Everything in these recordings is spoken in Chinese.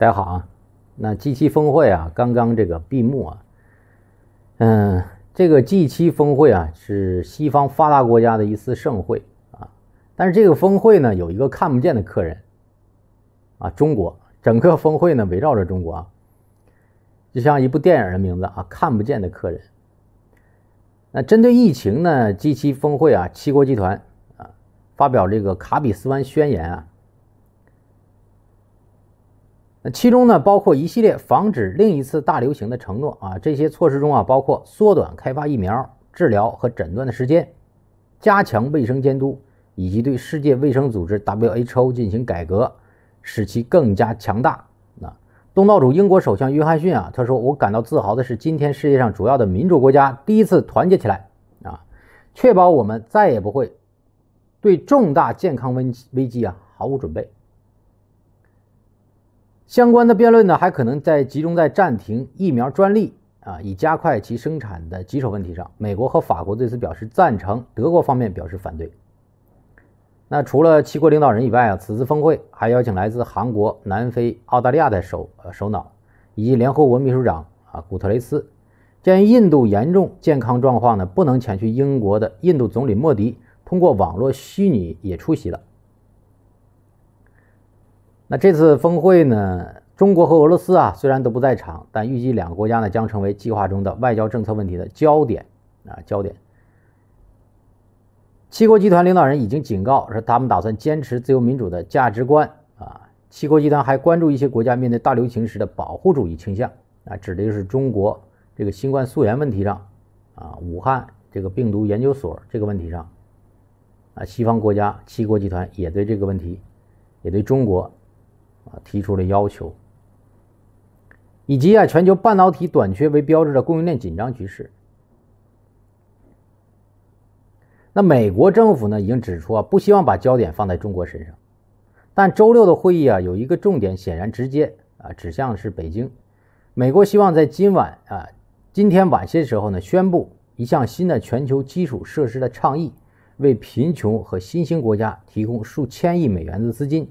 大家好啊，那 G 七峰会啊刚刚这个闭幕啊，嗯，这个 G 七峰会啊是西方发达国家的一次盛会啊，但是这个峰会呢有一个看不见的客人啊，中国，整个峰会呢围绕着中国啊，就像一部电影的名字啊，看不见的客人。那针对疫情呢，G 七峰会啊七国集团啊发表这个卡比斯湾宣言啊。那其中呢，包括一系列防止另一次大流行的承诺啊。这些措施中啊，包括缩短开发疫苗、治疗和诊断的时间，加强卫生监督，以及对世界卫生组织 （WHO） 进行改革，使其更加强大。啊，东道主英国首相约翰逊啊，他说：“我感到自豪的是，今天世界上主要的民主国家第一次团结起来啊，确保我们再也不会对重大健康危危机啊毫无准备。”相关的辩论呢，还可能在集中在暂停疫苗专利啊，以加快其生产的棘手问题上。美国和法国对此表示赞成，德国方面表示反对。那除了七国领导人以外啊，此次峰会还邀请来自韩国、南非、澳大利亚的首呃首脑，以及联合国秘书长啊古特雷斯。鉴于印度严重健康状况呢，不能前去英国的印度总理莫迪通过网络虚拟也出席了。那这次峰会呢？中国和俄罗斯啊虽然都不在场，但预计两个国家呢将成为计划中的外交政策问题的焦点啊焦点。七国集团领导人已经警告说，他们打算坚持自由民主的价值观啊。七国集团还关注一些国家面对大流行时的保护主义倾向啊，指的就是中国这个新冠溯源问题上啊，武汉这个病毒研究所这个问题上啊，西方国家七国集团也对这个问题，也对中国。提出了要求，以及啊，全球半导体短缺为标志的供应链紧张局势。那美国政府呢，已经指出啊，不希望把焦点放在中国身上。但周六的会议啊，有一个重点，显然直接啊指向是北京。美国希望在今晚啊，今天晚些时候呢，宣布一项新的全球基础设施的倡议，为贫穷和新兴国家提供数千亿美元的资金。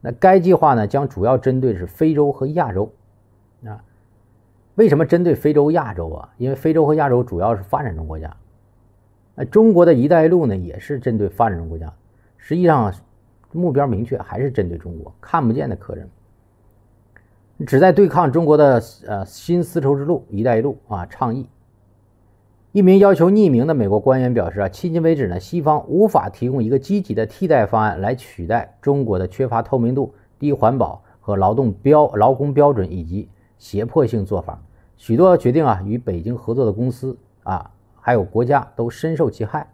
那该计划呢，将主要针对是非洲和亚洲。啊，为什么针对非洲、亚洲啊？因为非洲和亚洲主要是发展中国家。那中国的一带一路呢，也是针对发展中国家。实际上，目标明确，还是针对中国看不见的客人，旨在对抗中国的呃新丝绸之路、一带一路啊倡议。一名要求匿名的美国官员表示：“啊，迄今为止呢，西方无法提供一个积极的替代方案来取代中国的缺乏透明度、低环保和劳动标、劳工标准以及胁迫性做法。许多决定啊，与北京合作的公司啊，还有国家都深受其害。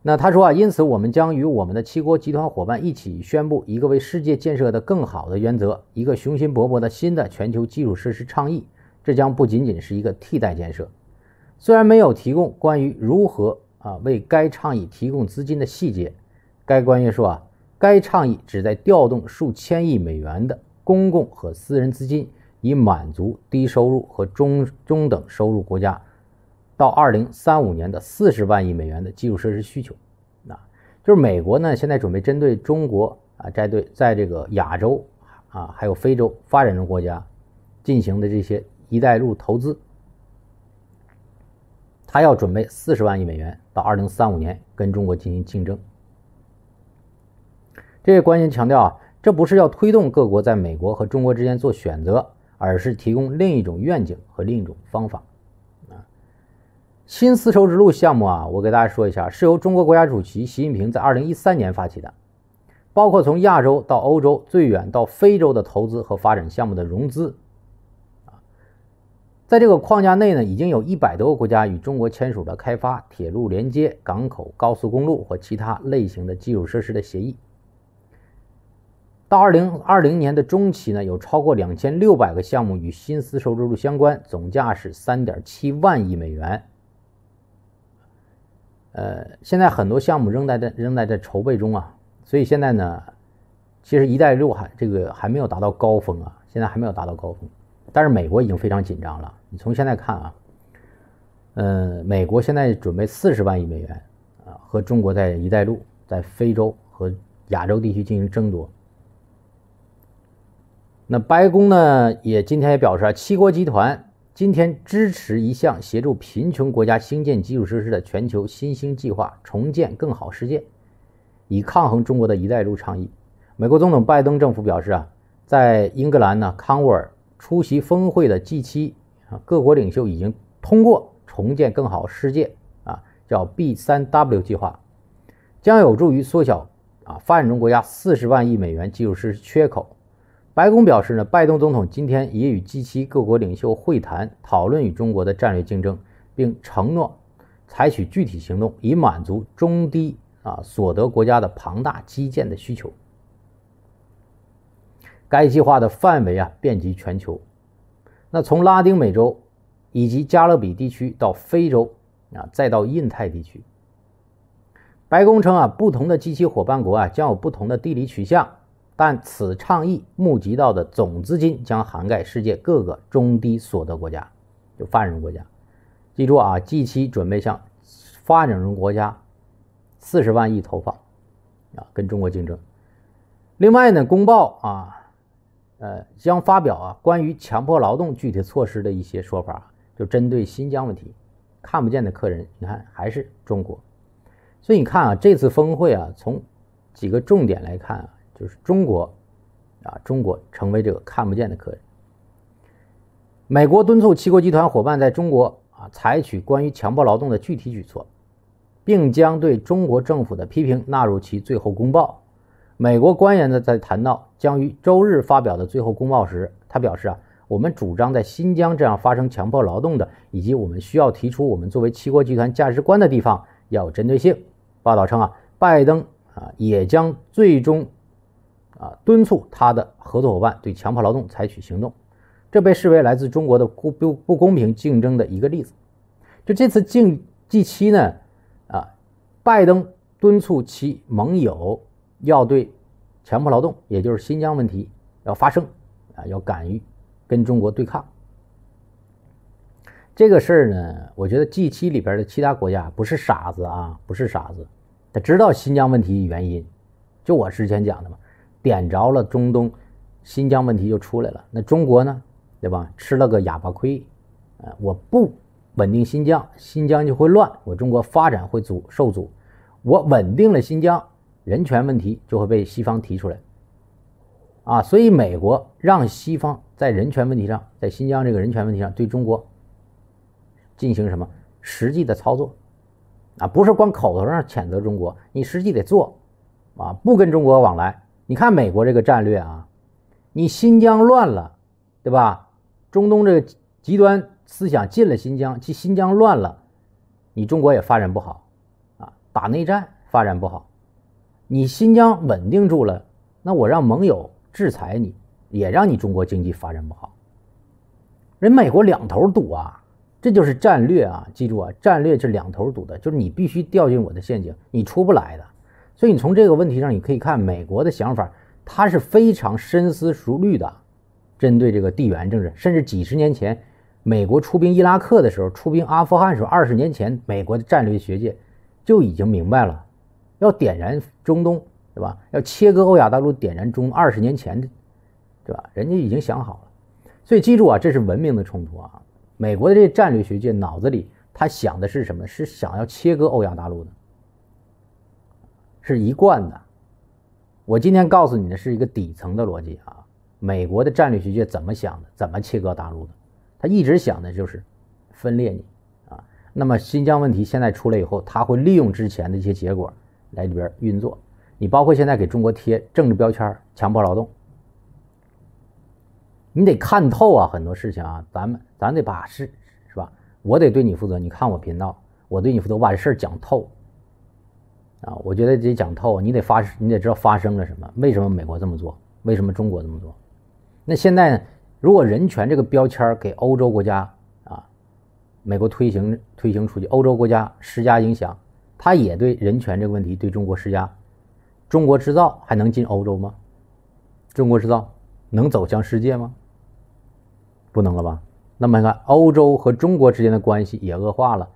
那他说啊，因此我们将与我们的七国集团伙伴一起宣布一个为世界建设的更好的原则，一个雄心勃勃的新的全球基础设施倡议。这将不仅仅是一个替代建设。”虽然没有提供关于如何啊为该倡议提供资金的细节，该官员说啊，该倡议旨在调动数千亿美元的公共和私人资金，以满足低收入和中中等收入国家到二零三五年的四十万亿美元的基础设施需求。啊，就是美国呢现在准备针对中国啊，在对在这个亚洲啊还有非洲发展中国家进行的这些“一带一路”投资。他要准备四十万亿美元到二零三五年跟中国进行竞争。这位官员强调啊，这不是要推动各国在美国和中国之间做选择，而是提供另一种愿景和另一种方法啊。新丝绸之路项目啊，我给大家说一下，是由中国国家主席习近平在二零一三年发起的，包括从亚洲到欧洲、最远到非洲的投资和发展项目的融资。在这个框架内呢，已经有一百多个国家与中国签署了开发铁路、连接港口、高速公路或其他类型的基础设施的协议。到二零二零年的中期呢，有超过两千六百个项目与新丝绸之路相关，总价是三点七万亿美元。呃，现在很多项目仍在在仍在在筹备中啊，所以现在呢，其实“一带一路”还这个还没有达到高峰啊，现在还没有达到高峰。但是美国已经非常紧张了。你从现在看啊，呃，美国现在准备四十万亿美元啊，和中国在“一带一路”在非洲和亚洲地区进行争夺。那白宫呢也今天也表示啊，七国集团今天支持一项协助贫穷国家兴建基础设施的全球新兴计划，重建更好世界，以抗衡中国的一带路倡议。美国总统拜登政府表示啊，在英格兰呢，康沃尔。出席峰会的 G7 啊各国领袖已经通过重建更好世界啊叫 B3W 计划，将有助于缩小啊发展中国家四十万亿美元基础设施缺口。白宫表示呢，拜登总统今天也与 G7 各国领袖会谈，讨论与中国的战略竞争，并承诺采取具体行动，以满足中低啊所得国家的庞大基建的需求。该计划的范围啊遍及全球，那从拉丁美洲以及加勒比地区到非洲啊，再到印太地区。白宫称啊，不同的机器伙伴国啊将有不同的地理取向，但此倡议募集到的总资金将涵盖世界各个中低所得国家，就发展中国家。记住啊，G 七准备向发展中国家四十万亿投放啊，跟中国竞争。另外呢，公报啊。呃，将发表啊关于强迫劳动具体措施的一些说法，就针对新疆问题，看不见的客人，你看还是中国，所以你看啊，这次峰会啊，从几个重点来看啊，就是中国啊，中国成为这个看不见的客人。美国敦促七国集团伙伴在中国啊采取关于强迫劳动的具体举措，并将对中国政府的批评纳入其最后公报。美国官员呢，在谈到将于周日发表的最后公报时，他表示：“啊，我们主张在新疆这样发生强迫劳动的，以及我们需要提出我们作为七国集团价值观的地方要有针对性。”报道称：“啊，拜登啊，也将最终啊敦促他的合作伙伴对强迫劳动采取行动，这被视为来自中国的不不公平竞争的一个例子。”就这次竞技期呢，啊，拜登敦促其盟友。要对强迫劳动，也就是新疆问题，要发声啊，要敢于跟中国对抗。这个事儿呢，我觉得 G 七里边的其他国家不是傻子啊，不是傻子，他知道新疆问题的原因。就我之前讲的嘛，点着了中东，新疆问题就出来了。那中国呢，对吧，吃了个哑巴亏啊！我不稳定新疆，新疆就会乱，我中国发展会阻受阻。我稳定了新疆。人权问题就会被西方提出来，啊，所以美国让西方在人权问题上，在新疆这个人权问题上对中国进行什么实际的操作，啊，不是光口头上谴责中国，你实际得做，啊，不跟中国往来。你看美国这个战略啊，你新疆乱了，对吧？中东这个极端思想进了新疆，即新疆乱了，你中国也发展不好，啊，打内战发展不好。你新疆稳定住了，那我让盟友制裁你，也让你中国经济发展不好。人美国两头堵啊，这就是战略啊！记住啊，战略是两头堵的，就是你必须掉进我的陷阱，你出不来的。所以你从这个问题上，你可以看美国的想法，他是非常深思熟虑的，针对这个地缘政治。甚至几十年前，美国出兵伊拉克的时候，出兵阿富汗时候，二十年前，美国的战略学界就已经明白了。要点燃中东，对吧？要切割欧亚大陆，点燃中。二十年前的，对吧？人家已经想好了。所以记住啊，这是文明的冲突啊。美国的这战略学界脑子里他想的是什么？是想要切割欧亚大陆的，是一贯的。我今天告诉你的是一个底层的逻辑啊。美国的战略学界怎么想的？怎么切割大陆的？他一直想的就是分裂你啊。那么新疆问题现在出来以后，他会利用之前的一些结果。来里边运作，你包括现在给中国贴政治标签强迫劳动，你得看透啊，很多事情啊，咱们咱得把事是吧？我得对你负责，你看我频道，我对你负责，我把这事讲透啊。我觉得得讲透，你得发，你得知道发生了什么，为什么美国这么做，为什么中国这么做？那现在如果人权这个标签给欧洲国家啊，美国推行推行出去，欧洲国家施加影响。他也对人权这个问题对中国施压，中国制造还能进欧洲吗？中国制造能走向世界吗？不能了吧？那么你看，欧洲和中国之间的关系也恶化了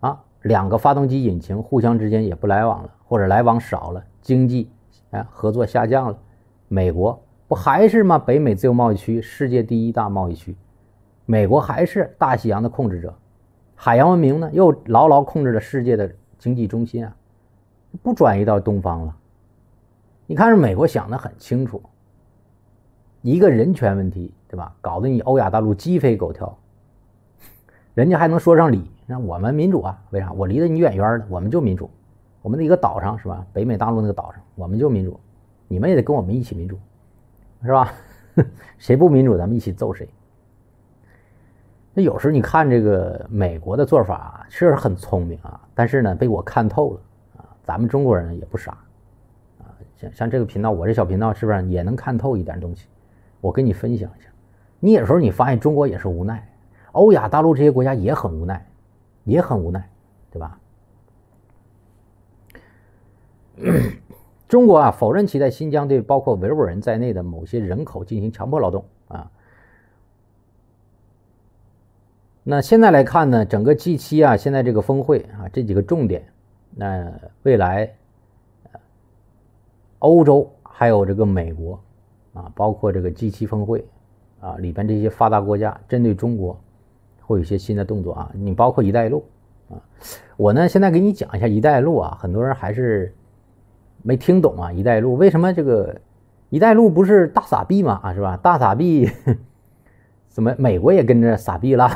啊，两个发动机引擎互相之间也不来往了，或者来往少了，经济哎合作下降了。美国不还是吗？北美自由贸易区世界第一大贸易区，美国还是大西洋的控制者，海洋文明呢又牢牢控制了世界的。经济中心啊，不转移到东方了。你看，是美国想的很清楚。一个人权问题，对吧？搞得你欧亚大陆鸡飞狗跳，人家还能说上理。那我们民主啊，为啥？我离得你远远的，我们就民主。我们的一个岛上，是吧？北美大陆那个岛上，我们就民主。你们也得跟我们一起民主，是吧？谁不民主，咱们一起揍谁。那有时候你看这个美国的做法，确实很聪明啊，但是呢，被我看透了啊。咱们中国人也不傻啊，像像这个频道，我这小频道是不是也能看透一点东西？我跟你分享一下。你有时候你发现中国也是无奈，欧亚大陆这些国家也很无奈，也很无奈，对吧？中国啊，否认其在新疆对包括维吾尔人在内的某些人口进行强迫劳动。那现在来看呢，整个 G 七啊，现在这个峰会啊，这几个重点，那未来，欧洲还有这个美国啊，包括这个 G 七峰会啊里边这些发达国家针对中国会有一些新的动作啊。你包括“一带一路”，啊，我呢现在给你讲一下“一带一路”啊，很多人还是没听懂啊，“一带一路”为什么这个“一带一路”不是大撒币嘛？啊，是吧？大撒币 怎么美国也跟着撒币了？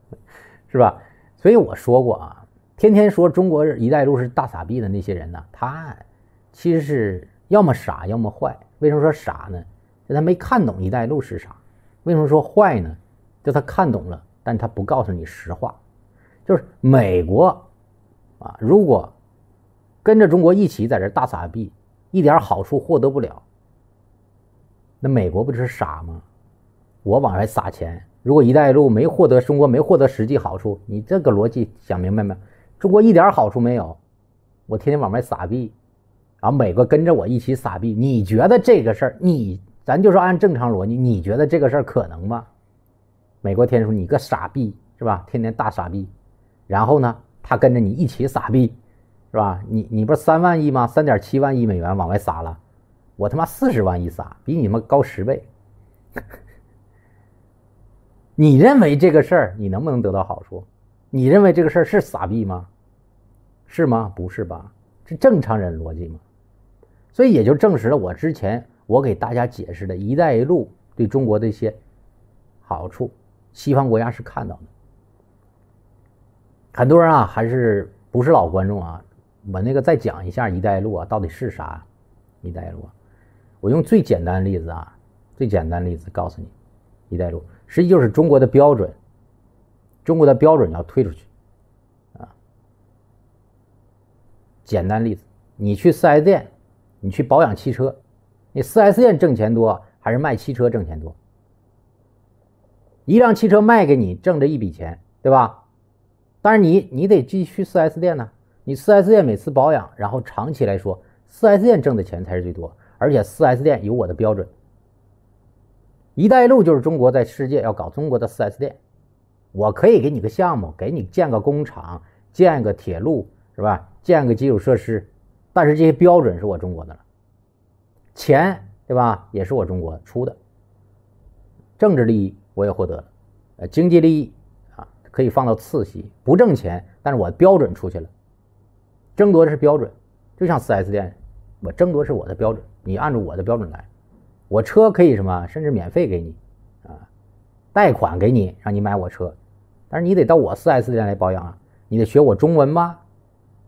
是吧？所以我说过啊，天天说中国一带一路是大傻逼的那些人呢，他其实是要么傻，要么坏。为什么说傻呢？就他没看懂一带一路是啥。为什么说坏呢？就他看懂了，但他不告诉你实话。就是美国啊，如果跟着中国一起在这大傻逼，一点好处获得不了，那美国不就是傻吗？我往外撒钱。如果一带一路没获得中国没获得实际好处，你这个逻辑想明白没中国一点好处没有，我天天往外撒币，然后美国跟着我一起撒币。你觉得这个事儿，你咱就说按正常逻辑，你觉得这个事儿可能吗？美国天天说你个傻逼是吧？天天大傻逼，然后呢，他跟着你一起撒币是吧？你你不是三万亿吗？三点七万亿美元往外撒了，我他妈四十万亿撒，比你们高十倍。你认为这个事儿你能不能得到好处？你认为这个事儿是傻逼吗？是吗？不是吧？这正常人逻辑吗？所以也就证实了我之前我给大家解释的一带一路对中国的一些好处，西方国家是看到的。很多人啊，还是不是老观众啊？我那个再讲一下一带一路啊到底是啥？一带一路，我用最简单例子啊，最简单例子告诉你，一带一路。实际就是中国的标准，中国的标准要推出去，啊，简单例子，你去四 S 店，你去保养汽车，你四 S 店挣钱多还是卖汽车挣钱多？一辆汽车卖给你挣着一笔钱，对吧？但是你你得继去四 S 店呢，你四 S 店每次保养，然后长期来说，四 S 店挣的钱才是最多，而且四 S 店有我的标准。一带一路就是中国在世界要搞中国的四 S 店，我可以给你个项目，给你建个工厂，建个铁路，是吧？建个基础设施，但是这些标准是我中国的了，钱对吧？也是我中国出的。政治利益我也获得了，呃，经济利益啊，可以放到次席，不挣钱，但是我标准出去了，争夺的是标准，就像四 S 店，我争夺是我的标准，你按照我的标准来。我车可以什么，甚至免费给你，啊，贷款给你，让你买我车，但是你得到我四 S 店来保养啊，你得学我中文吧，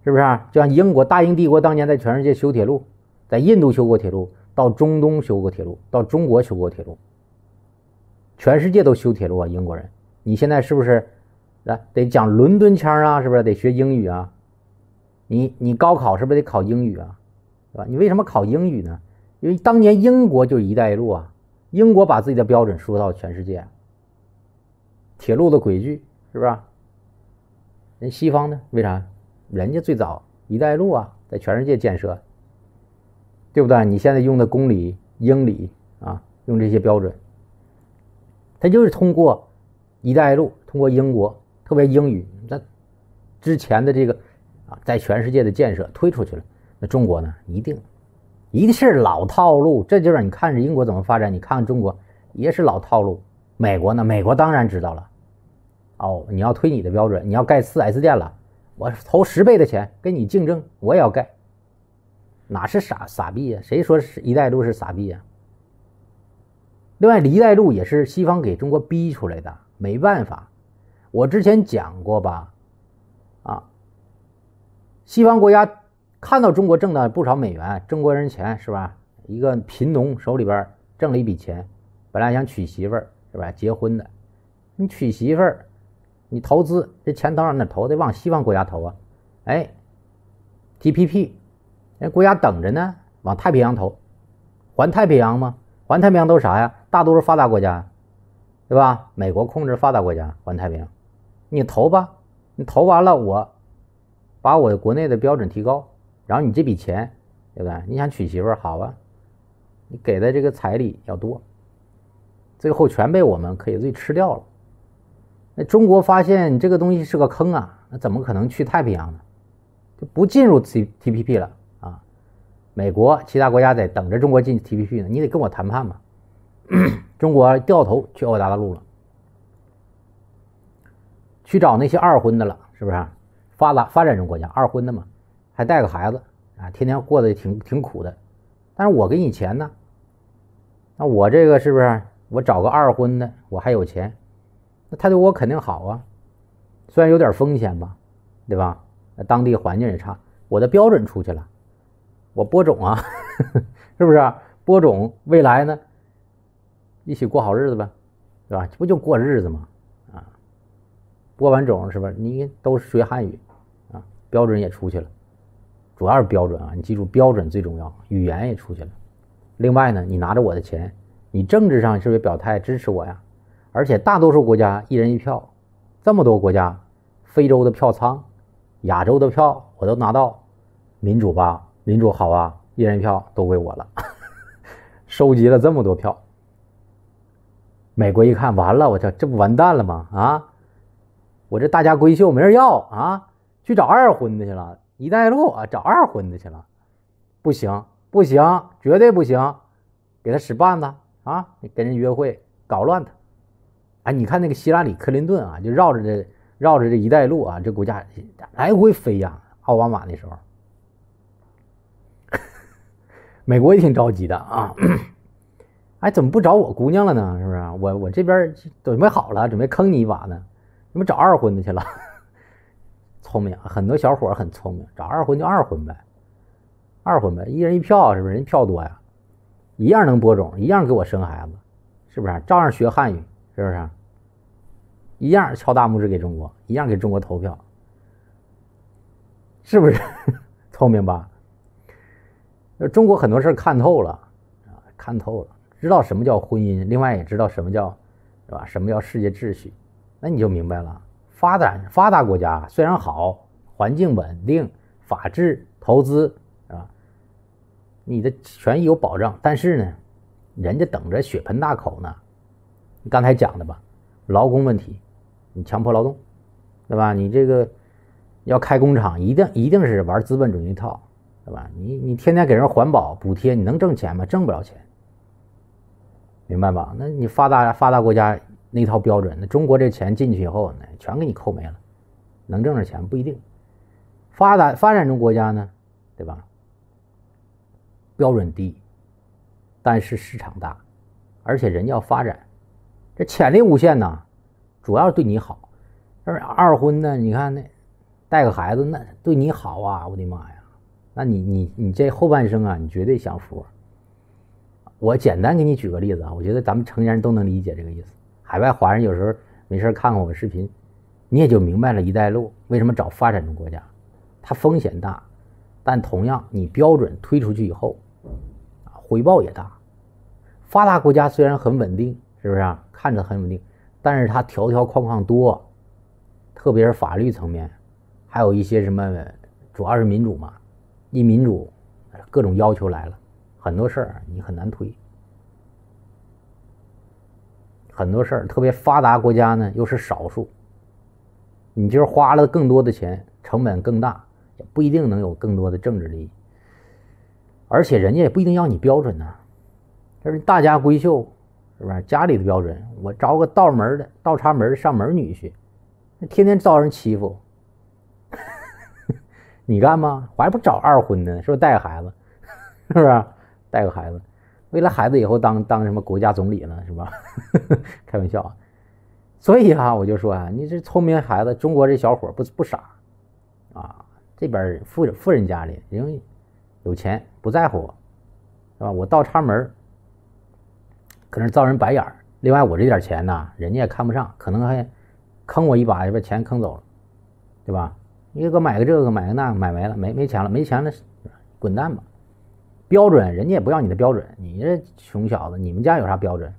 是不是？就像英国大英帝国当年在全世界修铁路，在印度修过铁路，到中东修过铁路，到中国修过铁路，全世界都修铁路啊，英国人，你现在是不是，来得讲伦敦腔啊，是不是得学英语啊？你你高考是不是得考英语啊？对吧？你为什么考英语呢？因为当年英国就“一带一路”啊，英国把自己的标准输到全世界，铁路的轨距是不是？人西方呢？为啥？人家最早“一带一路”啊，在全世界建设，对不对？你现在用的公里、英里啊，用这些标准，他就是通过“一带一路”，通过英国，特别英语，那之前的这个啊，在全世界的建设推出去了，那中国呢，一定。一是老套路，这就是你看着英国怎么发展，你看看中国也是老套路。美国呢？美国当然知道了。哦，你要推你的标准，你要盖四 S 店了，我投十倍的钱跟你竞争，我也要盖。哪是傻傻逼呀？谁说是一带一路是傻逼呀？另外，一带一路也是西方给中国逼出来的，没办法。我之前讲过吧，啊，西方国家。看到中国挣了不少美元，挣国人钱是吧？一个贫农手里边挣了一笔钱，本来想娶媳妇儿是吧？结婚的，你娶媳妇儿，你投资这钱都然哪投得往西方国家投啊？哎，T P P，人家国家等着呢，往太平洋投，环太平洋吗？环太平洋都是啥呀？大多数发达国家，对吧？美国控制发达国家，环太平洋，你投吧，你投完了我把我国内的标准提高。然后你这笔钱，对不对？你想娶媳妇儿，好啊，你给的这个彩礼要多，最后全被我们可以自己吃掉了。那中国发现你这个东西是个坑啊，那怎么可能去太平洋呢？就不进入 T T P P 了啊！美国其他国家在等着中国进 T P P 呢，你得跟我谈判嘛。中国掉头去欧大的路了，去找那些二婚的了，是不是？发达发展中国家二婚的嘛。还带个孩子啊，天天过得挺挺苦的，但是我给你钱呢，那我这个是不是我找个二婚的，我还有钱，那他对我肯定好啊，虽然有点风险吧，对吧？当地环境也差，我的标准出去了，我播种啊，是不是？播种未来呢，一起过好日子呗，对吧？这不就过日子吗？啊，播完种是不是？你都是学汉语啊，标准也出去了。主要是标准啊，你记住标准最重要，语言也出去了。另外呢，你拿着我的钱，你政治上是不是表态支持我呀？而且大多数国家一人一票，这么多国家，非洲的票仓，亚洲的票我都拿到，民主吧，民主好啊，一人一票都归我了，收集了这么多票。美国一看完了，我操，这不完蛋了吗？啊，我这大家闺秀没人要啊，去找二婚的去了。一带一路啊，找二婚的去了，不行不行，绝对不行，给他使绊子啊！跟人约会搞乱他，哎，你看那个希拉里·克林顿啊，就绕着这绕着这一带路啊，这国家来回飞呀。奥巴马那时候，美国也挺着急的啊。哎，怎么不找我姑娘了呢？是不是？我我这边准备好了，准备坑你一把呢，怎么找二婚的去了？聪明，很多小伙很聪明，找二婚就二婚呗，二婚呗，一人一票，是不是？人票多呀，一样能播种，一样给我生孩子，是不是？照样学汉语，是不是？一样敲大拇指给中国，一样给中国投票，是不是？聪明吧？中国很多事看透了啊，看透了，知道什么叫婚姻，另外也知道什么叫，对吧？什么叫世界秩序？那你就明白了。发展发达国家虽然好，环境稳定、法治、投资啊，你的权益有保障，但是呢，人家等着血盆大口呢。刚才讲的吧，劳工问题，你强迫劳动，对吧？你这个要开工厂，一定一定是玩资本主义一套，对吧？你你天天给人环保补贴，你能挣钱吗？挣不了钱，明白吧？那你发达发达国家。那套标准，那中国这钱进去以后呢，全给你扣没了，能挣着钱不一定。发达发展中国家呢，对吧？标准低，但是市场大，而且人要发展，这潜力无限呐。主要对你好，二二婚呢，你看那带个孩子，那对你好啊！我的妈呀，那你你你这后半生啊，你绝对享福。我简单给你举个例子啊，我觉得咱们成年人都能理解这个意思。海外华人有时候没事看看我视频，你也就明白了“一带一路”为什么找发展中国家。它风险大，但同样你标准推出去以后，啊，回报也大。发达国家虽然很稳定，是不是？啊？看着很稳定，但是它条条框框多，特别是法律层面，还有一些什么，主要是民主嘛，一民主，各种要求来了，很多事儿你很难推。很多事儿，特别发达国家呢又是少数。你就是花了更多的钱，成本更大，也不一定能有更多的政治利益。而且人家也不一定要你标准呐，就是大家闺秀，是不是家里的标准？我招个倒门的、倒插门上门女婿，那天天遭人欺负，你干吗？我还不找二婚呢？是不是带个孩子？是不是带个孩子？为了孩子以后当当什么国家总理呢？是吧？开玩笑啊！所以啊，我就说啊，你这聪明孩子，中国这小伙不不傻啊。这边富富人家里人有钱，不在乎是吧？我倒插门，可能遭人白眼儿。另外，我这点钱呢，人家也看不上，可能还坑我一把，把钱坑走了，对吧？你给我买个这个，买个那，买没了，没没钱了，没钱了，滚蛋吧！标准人家也不要你的标准，你这穷小子，你们家有啥标准？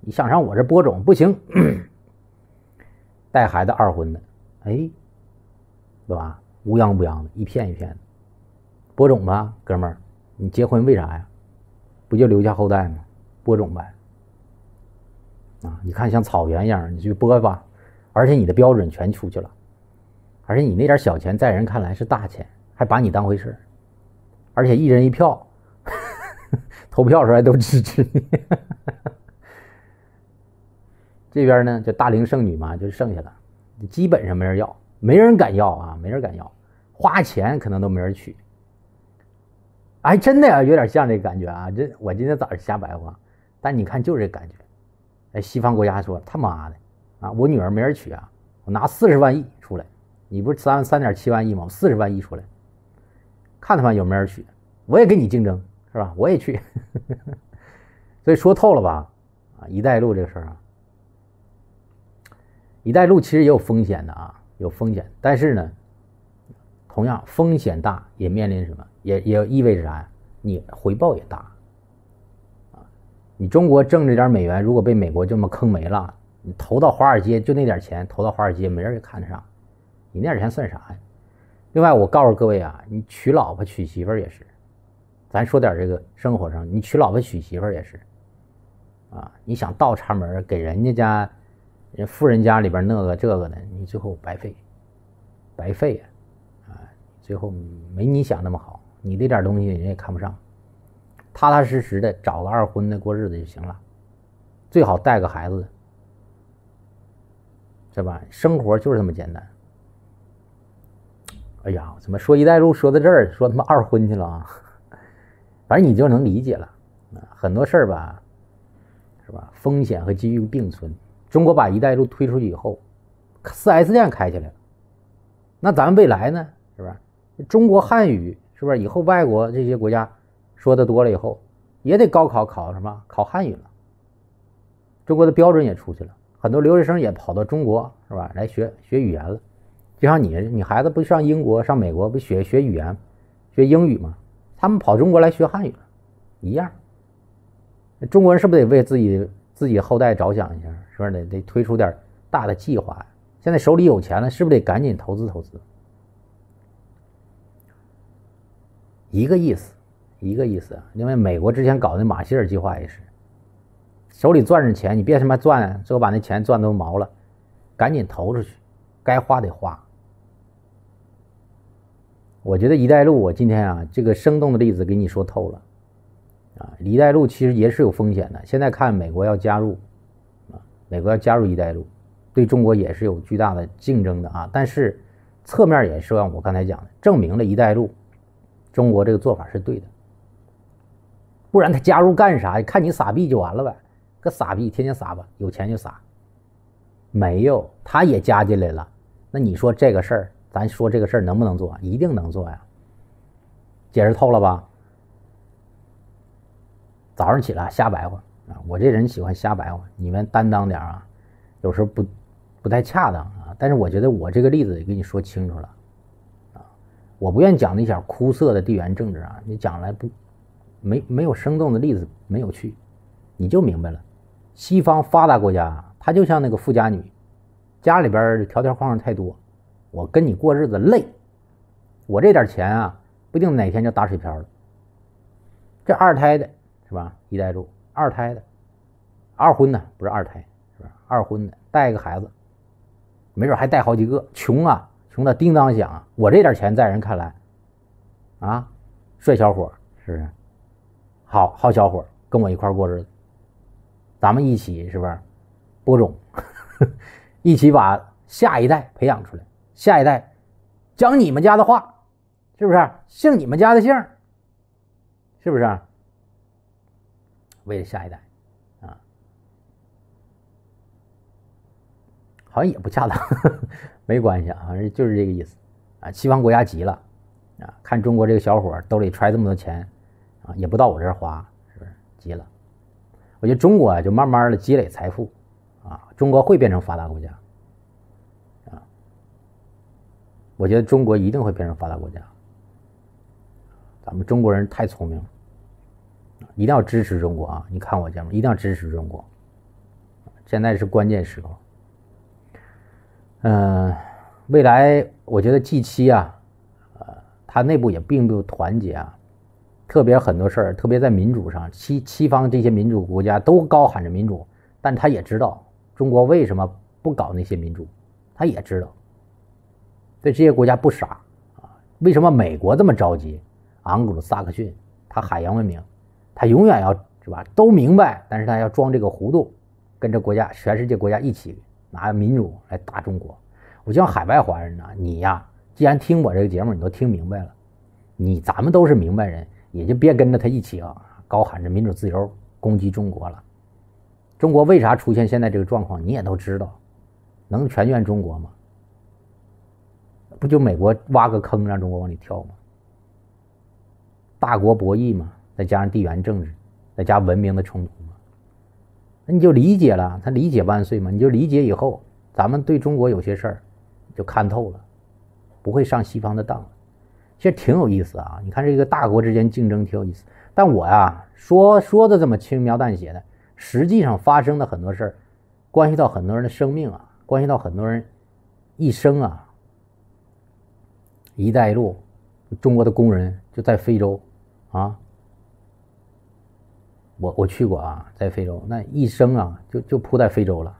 你想上我这播种不行，带孩子二婚的，哎，对吧？乌泱乌泱的一片一片的，播种吧，哥们儿，你结婚为啥呀？不就留下后代吗？播种呗。啊，你看像草原一样，你去播吧。而且你的标准全出去了，而且你那点小钱在人看来是大钱，还把你当回事儿。而且一人一票，投票出来都支持你。这边呢，就大龄剩女嘛，就剩下了，基本上没人要，没人敢要啊，没人敢要，花钱可能都没人娶。哎，真的有点像这感觉啊！这我今天早上瞎白话，但你看就是这感觉。哎，西方国家说他妈的啊，我女儿没人娶啊，我拿四十万亿出来，你不是三三点七万亿吗？四十万亿出来。看他们有没有人去，我也跟你竞争，是吧？我也去，所以说透了吧？啊，一带一路这个事儿啊，一带一路其实也有风险的啊，有风险。但是呢，同样风险大，也面临什么？也也意味着啥呀？你回报也大，啊，你中国挣这点美元，如果被美国这么坑没了，你投到华尔街就那点钱，投到华尔街没人也看得上，你那点钱算啥呀？另外，我告诉各位啊，你娶老婆、娶媳妇儿也是，咱说点这个生活上，你娶老婆、娶媳妇儿也是，啊，你想倒插门给人家家，人富人家里边那个这个的，你最后白费，白费啊，啊，最后没你想那么好，你这点东西人也看不上，踏踏实实的找个二婚的过日子就行了，最好带个孩子，是吧？生活就是这么简单。哎呀，怎么说“一带一路”说到这儿，说他妈二婚去了啊！反正你就能理解了，很多事儿吧，是吧？风险和机遇并存。中国把“一带一路”推出去以后，四 S 店开起来了。那咱们未来呢？是不是？中国汉语是不是以后外国这些国家说的多了以后，也得高考考什么？考汉语了。中国的标准也出去了，很多留学生也跑到中国，是吧？来学学语言了。就像你，你孩子不上英国、上美国，不学学语言、学英语吗？他们跑中国来学汉语，一样。中国人是不是得为自己、自己后代着想一下？是不是得得推出点大的计划？现在手里有钱了，是不是得赶紧投资投资？一个意思，一个意思。因为美国之前搞那马歇尔计划也是，手里攥着钱，你别他妈攥，最后把那钱攥都毛了，赶紧投出去，该花得花。我觉得“一带一路”，我今天啊，这个生动的例子给你说透了，啊，“一带一路”其实也是有风险的。现在看美国要加入，啊，美国要加入“一带一路”，对中国也是有巨大的竞争的啊。但是侧面也是像我刚才讲的，证明了“一带路”，中国这个做法是对的。不然他加入干啥？看你撒币就完了呗，个撒币天天撒吧，有钱就撒。没有，他也加进来了。那你说这个事儿？咱说这个事儿能不能做？一定能做呀！解释透了吧？早上起来瞎白话啊！我这人喜欢瞎白话，你们担当点啊！有时候不不太恰当啊，但是我觉得我这个例子也给你说清楚了啊！我不愿意讲那点枯涩的地缘政治啊，你讲来不没没有生动的例子没有趣，你就明白了。西方发达国家，它就像那个富家女，家里边条条框框太多。我跟你过日子累，我这点钱啊，不定哪天就打水漂了。这二胎的是吧？一代住二胎的，二婚的不是二胎，是吧？二婚的？带一个孩子，没准还带好几个，穷啊，穷的叮当响。我这点钱在人看来，啊，帅小伙是不是？好好小伙，跟我一块过日子，咱们一起是不是播种？一起把下一代培养出来。下一代讲你们家的话，是不是姓你们家的姓是不是？为了下一代啊，好像也不恰当，没关系啊，反正就是这个意思啊。西方国家急了啊，看中国这个小伙兜里揣这么多钱啊，也不到我这儿花，是不是急了？我觉得中国啊，就慢慢的积累财富啊，中国会变成发达国家。我觉得中国一定会变成发达国家。咱们中国人太聪明了，一定要支持中国啊！你看我讲吗？一定要支持中国。现在是关键时候。嗯，未来我觉得 G 七啊，呃，它内部也并不团结啊，特别很多事儿，特别在民主上，西西方这些民主国家都高喊着民主，但他也知道中国为什么不搞那些民主，他也知道。对这些国家不傻啊？为什么美国这么着急？昂古鲁萨克逊，他海洋文明，他永远要是吧？都明白，但是他要装这个糊涂，跟着国家全世界国家一起拿民主来打中国。我希望海外华人呢，你呀，既然听我这个节目，你都听明白了，你咱们都是明白人，也就别跟着他一起啊，高喊着民主自由攻击中国了。中国为啥出现现在这个状况？你也都知道，能全怨中国吗？不就美国挖个坑让中国往里跳吗？大国博弈嘛，再加上地缘政治，再加文明的冲突嘛，那你就理解了，他理解万岁嘛，你就理解以后咱们对中国有些事儿就看透了，不会上西方的当了。其实挺有意思啊，你看这个大国之间竞争挺有意思。但我呀说说的这么轻描淡写的，实际上发生的很多事儿，关系到很多人的生命啊，关系到很多人一生啊。“一带一路”，中国的工人就在非洲，啊，我我去过啊，在非洲，那一生啊，就就扑在非洲了。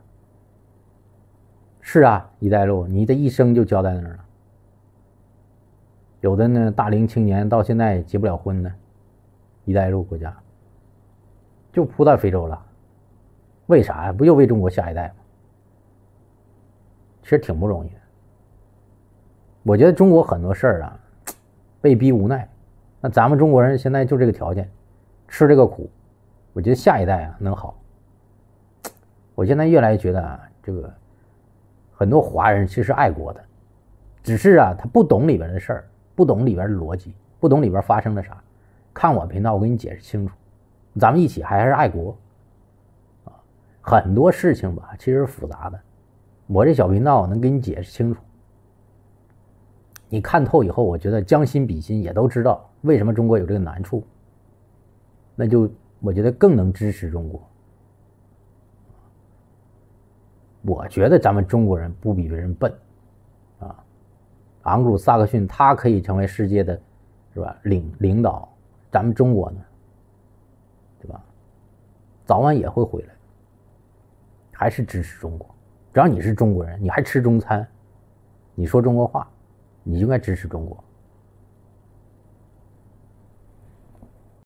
是啊，“一带一路”，你的一生就交在那儿了。有的呢，大龄青年到现在结不了婚的，“一带一路”国家，就扑在非洲了。为啥？呀？不就为中国下一代吗？其实挺不容易的。我觉得中国很多事儿啊，被逼无奈。那咱们中国人现在就这个条件，吃这个苦。我觉得下一代啊能好。我现在越来越觉得啊，这个很多华人其实爱国的，只是啊他不懂里边的事儿，不懂里边的逻辑，不懂里边发生了啥。看我频道，我给你解释清楚。咱们一起还是爱国。啊，很多事情吧，其实复杂的。我这小频道能给你解释清楚。你看透以后，我觉得将心比心，也都知道为什么中国有这个难处。那就我觉得更能支持中国。我觉得咱们中国人不比别人笨，啊，昂鲁萨克逊他可以成为世界的，是吧？领领导，咱们中国呢，对吧？早晚也会回来，还是支持中国。只要你是中国人，你还吃中餐，你说中国话。你应该支持中国。